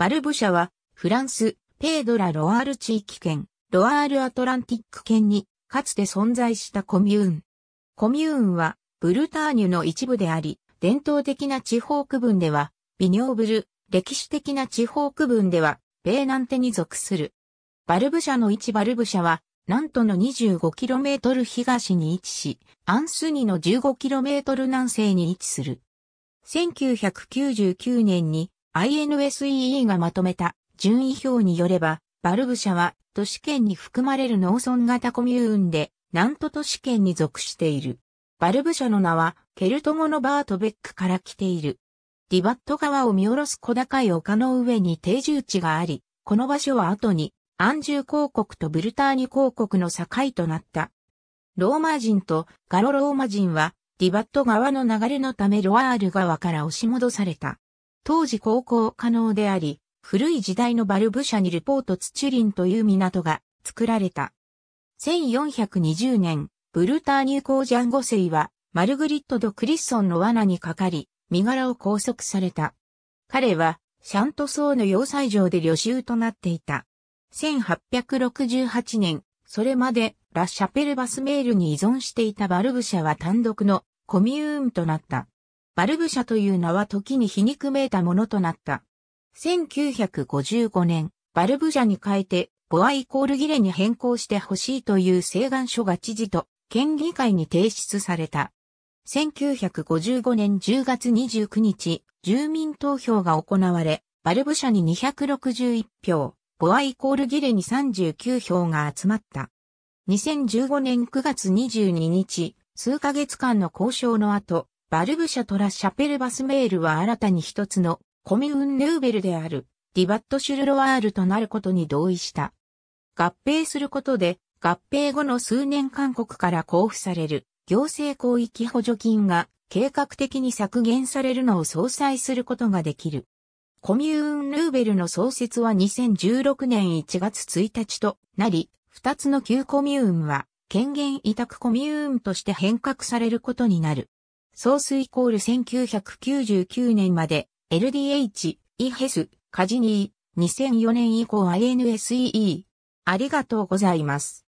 バルブ社は、フランス、ペードラ・ロアール地域圏、ロアール・アトランティック圏に、かつて存在したコミューン。コミューンは、ブルターニュの一部であり、伝統的な地方区分では、ビニョーブル、歴史的な地方区分では、ベーナンテに属する。バルブ社の1バルブ社は、南都の 25km 東に位置し、アンスニの 15km 南西に位置する。1999年に INSEE がまとめた順位表によれば、バルブ社は都市圏に含まれる農村型コミューンで、南都都市圏に属している。バルブ社の名は、ケルト語のバートベックから来ている。ディバット川を見下ろす小高い丘の上に定住地があり、この場所は後に、アンジュ公国とブルターニ公国の境となった。ローマ人とガロローマ人は、ディバット川の流れのためロアール川から押し戻された。当時航行可能であり、古い時代のバルブ社にルポートツチュリンという港が作られた。1420年、ブルター入港ジャンゴセイは、マルグリット・ド・クリッソンの罠にかかり、身柄を拘束された。彼は、シャントソーの要塞城で旅衆となっていた。1868年、それまでラ・シャペルバスメールに依存していたバルブ社は単独のコミューンとなった。バルブ社という名は時に皮肉めいたものとなった。1955年、バルブ社に変えて、ボアイコールギレに変更してほしいという請願書が知事と県議会に提出された。1955年10月29日、住民投票が行われ、バルブ社に261票、ボアイコールギレに39票が集まった。2015年9月22日、数ヶ月間の交渉の後、バルブ社トラ・シャペル・バスメールは新たに一つのコミューン・ヌーベルであるディバット・シュルロワールとなることに同意した。合併することで、合併後の数年韓国から交付される行政広域補助金が計画的に削減されるのを相殺することができる。コミューン・ヌーベルの創設は2016年1月1日となり、2つの旧コミューンは権限委託コミューンとして変革されることになる。ソースイコール1999年まで LDH、イヘス、カジニー、2004年以降 i n s e e ありがとうございます。